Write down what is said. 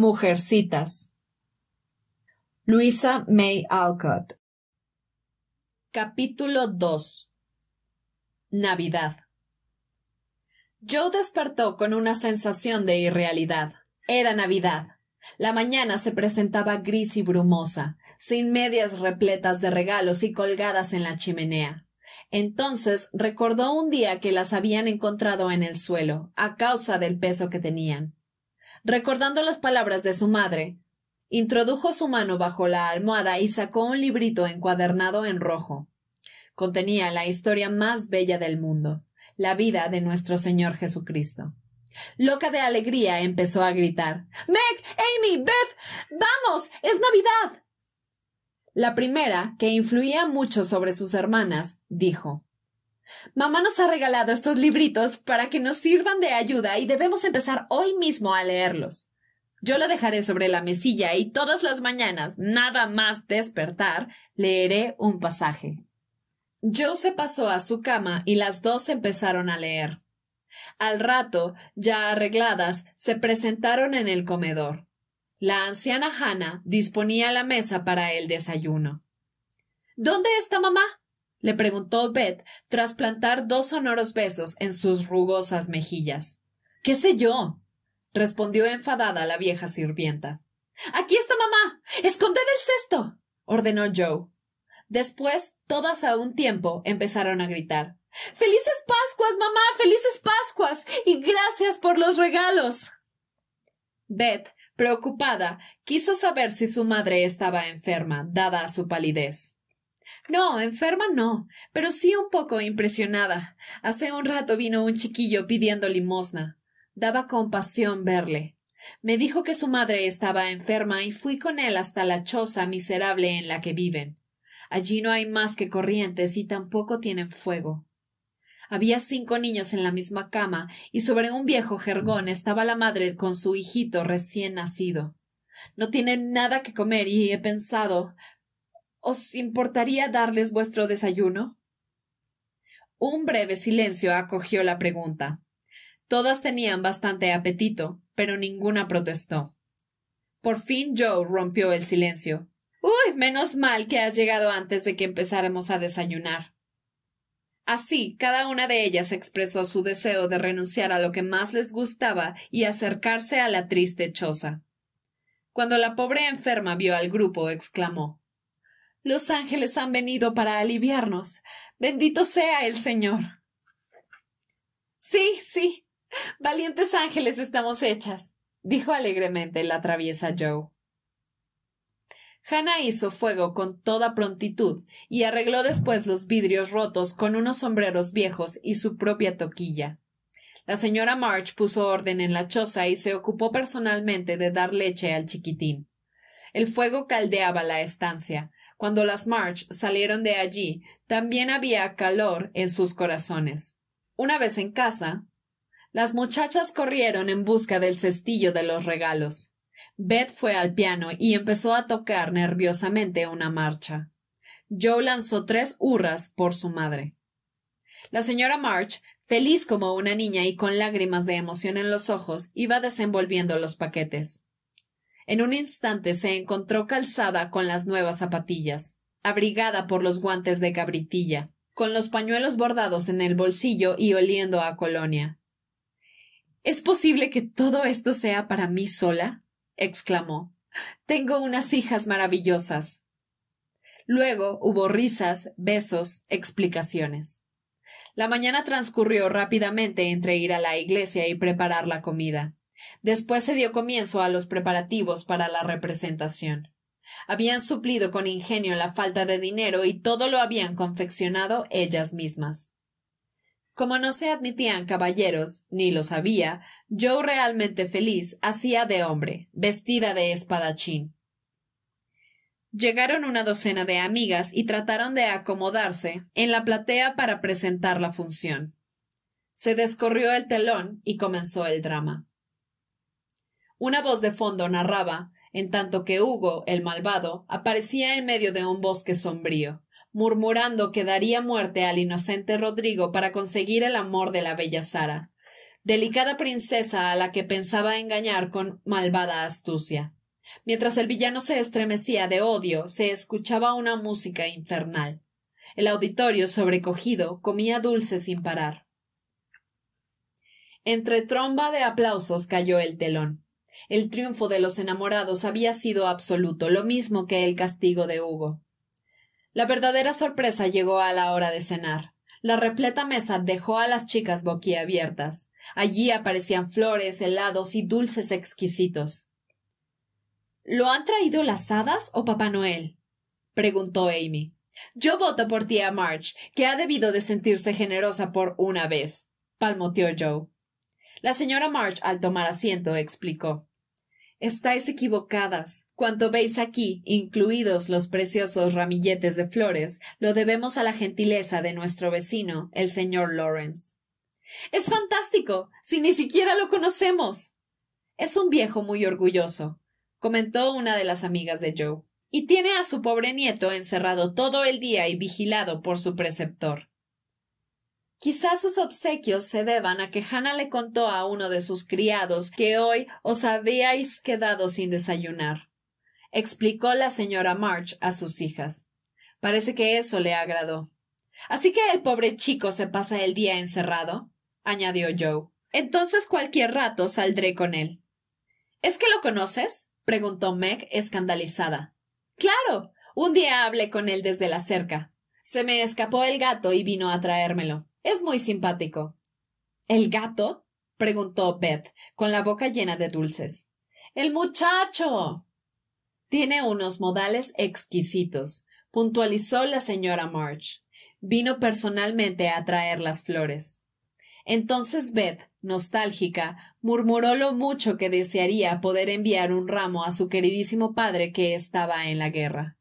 Mujercitas. Luisa May Alcott. Capítulo 2. Navidad. Joe despertó con una sensación de irrealidad. Era Navidad. La mañana se presentaba gris y brumosa, sin medias repletas de regalos y colgadas en la chimenea. Entonces recordó un día que las habían encontrado en el suelo, a causa del peso que tenían. Recordando las palabras de su madre, introdujo su mano bajo la almohada y sacó un librito encuadernado en rojo. Contenía la historia más bella del mundo, la vida de nuestro Señor Jesucristo. Loca de alegría empezó a gritar Meg, Amy, Beth, vamos, es Navidad. La primera, que influía mucho sobre sus hermanas, dijo Mamá nos ha regalado estos libritos para que nos sirvan de ayuda y debemos empezar hoy mismo a leerlos. Yo lo dejaré sobre la mesilla y todas las mañanas, nada más despertar, leeré un pasaje. Joe se pasó a su cama y las dos empezaron a leer. Al rato, ya arregladas, se presentaron en el comedor. La anciana Hannah disponía la mesa para el desayuno. ¿Dónde está mamá? le preguntó Beth tras plantar dos sonoros besos en sus rugosas mejillas. ¿Qué sé yo? respondió enfadada la vieja sirvienta. Aquí está mamá. Esconded el cesto. ordenó Joe. Después, todas a un tiempo empezaron a gritar. Felices Pascuas, mamá. Felices Pascuas. Y gracias por los regalos. Beth, preocupada, quiso saber si su madre estaba enferma, dada su palidez. No, enferma no, pero sí un poco impresionada. Hace un rato vino un chiquillo pidiendo limosna. Daba compasión verle. Me dijo que su madre estaba enferma y fui con él hasta la choza miserable en la que viven. Allí no hay más que corrientes y tampoco tienen fuego. Había cinco niños en la misma cama y sobre un viejo jergón estaba la madre con su hijito recién nacido. No tienen nada que comer y he pensado ¿Os importaría darles vuestro desayuno? Un breve silencio acogió la pregunta. Todas tenían bastante apetito, pero ninguna protestó. Por fin Joe rompió el silencio. Uy, menos mal que has llegado antes de que empezáramos a desayunar. Así, cada una de ellas expresó su deseo de renunciar a lo que más les gustaba y acercarse a la triste choza. Cuando la pobre enferma vio al grupo, exclamó los ángeles han venido para aliviarnos. Bendito sea el Señor. Sí, sí. Valientes ángeles estamos hechas, dijo alegremente la traviesa Joe. Hannah hizo fuego con toda prontitud y arregló después los vidrios rotos con unos sombreros viejos y su propia toquilla. La señora March puso orden en la choza y se ocupó personalmente de dar leche al chiquitín. El fuego caldeaba la estancia, cuando las March salieron de allí, también había calor en sus corazones. Una vez en casa, las muchachas corrieron en busca del cestillo de los regalos. Beth fue al piano y empezó a tocar nerviosamente una marcha. Joe lanzó tres hurras por su madre. La señora March, feliz como una niña y con lágrimas de emoción en los ojos, iba desenvolviendo los paquetes. En un instante se encontró calzada con las nuevas zapatillas, abrigada por los guantes de cabritilla, con los pañuelos bordados en el bolsillo y oliendo a colonia. ¿Es posible que todo esto sea para mí sola? exclamó. Tengo unas hijas maravillosas. Luego hubo risas, besos, explicaciones. La mañana transcurrió rápidamente entre ir a la iglesia y preparar la comida. Después se dio comienzo a los preparativos para la representación. Habían suplido con ingenio la falta de dinero y todo lo habían confeccionado ellas mismas. Como no se admitían caballeros, ni lo sabía, yo realmente feliz hacía de hombre, vestida de espadachín. Llegaron una docena de amigas y trataron de acomodarse en la platea para presentar la función. Se descorrió el telón y comenzó el drama. Una voz de fondo narraba, en tanto que Hugo, el malvado, aparecía en medio de un bosque sombrío, murmurando que daría muerte al inocente Rodrigo para conseguir el amor de la bella Sara, delicada princesa a la que pensaba engañar con malvada astucia. Mientras el villano se estremecía de odio, se escuchaba una música infernal. El auditorio, sobrecogido, comía dulce sin parar. Entre tromba de aplausos cayó el telón. El triunfo de los enamorados había sido absoluto, lo mismo que el castigo de Hugo. La verdadera sorpresa llegó a la hora de cenar. La repleta mesa dejó a las chicas boquiabiertas. Allí aparecían flores, helados y dulces exquisitos. ¿Lo han traído las hadas o Papá Noel? preguntó Amy. Yo voto por tía March, que ha debido de sentirse generosa por una vez, palmoteó Joe. La señora March, al tomar asiento, explicó estáis equivocadas. Cuanto veis aquí, incluidos los preciosos ramilletes de flores, lo debemos a la gentileza de nuestro vecino, el señor Lawrence. Es fantástico. si ni siquiera lo conocemos. Es un viejo muy orgulloso, comentó una de las amigas de Joe. Y tiene a su pobre nieto encerrado todo el día y vigilado por su preceptor. Quizás sus obsequios se deban a que Hannah le contó a uno de sus criados que hoy os habíais quedado sin desayunar, explicó la señora March a sus hijas. Parece que eso le agradó. Así que el pobre chico se pasa el día encerrado, añadió Joe. Entonces cualquier rato saldré con él. ¿Es que lo conoces? preguntó Meg, escandalizada. Claro. Un día hablé con él desde la cerca. Se me escapó el gato y vino a traérmelo. Es muy simpático. ¿El gato? preguntó Beth, con la boca llena de dulces. El muchacho. Tiene unos modales exquisitos, puntualizó la señora March. Vino personalmente a traer las flores. Entonces Beth, nostálgica, murmuró lo mucho que desearía poder enviar un ramo a su queridísimo padre que estaba en la guerra.